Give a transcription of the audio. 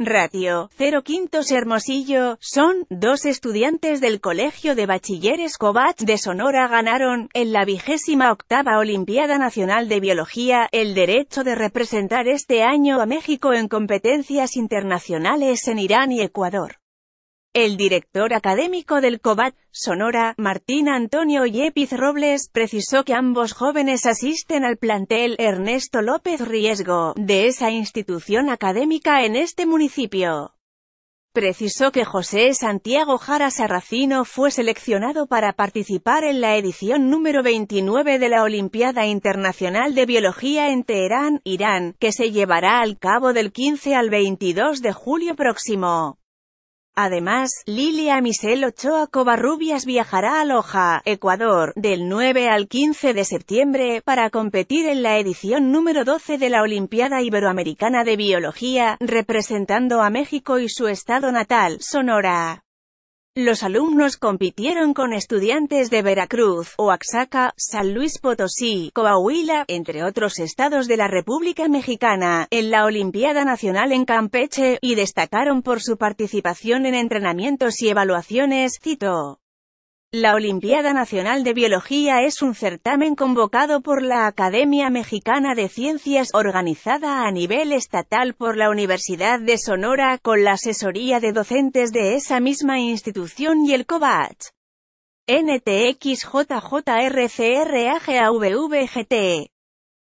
Ratio, 0 Quintos Hermosillo, son, dos estudiantes del Colegio de Bachilleres Cobach de Sonora ganaron, en la vigésima octava Olimpiada Nacional de Biología, el derecho de representar este año a México en competencias internacionales en Irán y Ecuador. El director académico del COBAT, Sonora, Martín Antonio Yepiz Robles, precisó que ambos jóvenes asisten al plantel Ernesto López Riesgo, de esa institución académica en este municipio. Precisó que José Santiago Jara Sarracino fue seleccionado para participar en la edición número 29 de la Olimpiada Internacional de Biología en Teherán, Irán, que se llevará al cabo del 15 al 22 de julio próximo. Además, Lilia Michel Ochoa Covarrubias viajará a Loja, Ecuador, del 9 al 15 de septiembre, para competir en la edición número 12 de la Olimpiada Iberoamericana de Biología, representando a México y su estado natal, Sonora. Los alumnos compitieron con estudiantes de Veracruz, Oaxaca, San Luis Potosí, Coahuila, entre otros estados de la República Mexicana, en la Olimpiada Nacional en Campeche, y destacaron por su participación en entrenamientos y evaluaciones, citó. La Olimpiada Nacional de Biología es un certamen convocado por la Academia Mexicana de Ciencias organizada a nivel estatal por la Universidad de Sonora con la asesoría de docentes de esa misma institución y el COBAT. NTXJJRCRAGAVVGTE